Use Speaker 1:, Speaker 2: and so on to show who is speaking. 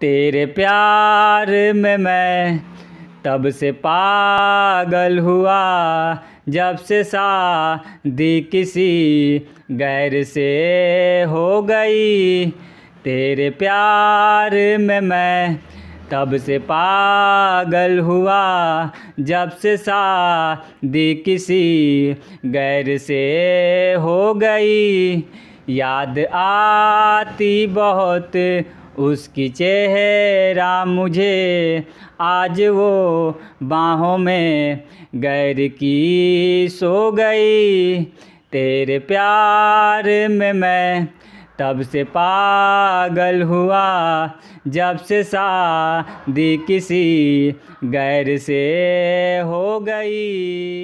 Speaker 1: तेरे प्यार में मैं तब से पागल हुआ जब से शादी किसी गैर से हो गई तेरे प्यार में मैं तब से पागल हुआ जब से शादी किसी गैर से हो गई याद आती बहुत उसकी चेहरा मुझे आज वो बाहों में गैर की सो गई तेरे प्यार में मैं तब से पागल हुआ जब से शादी किसी गैर से हो गई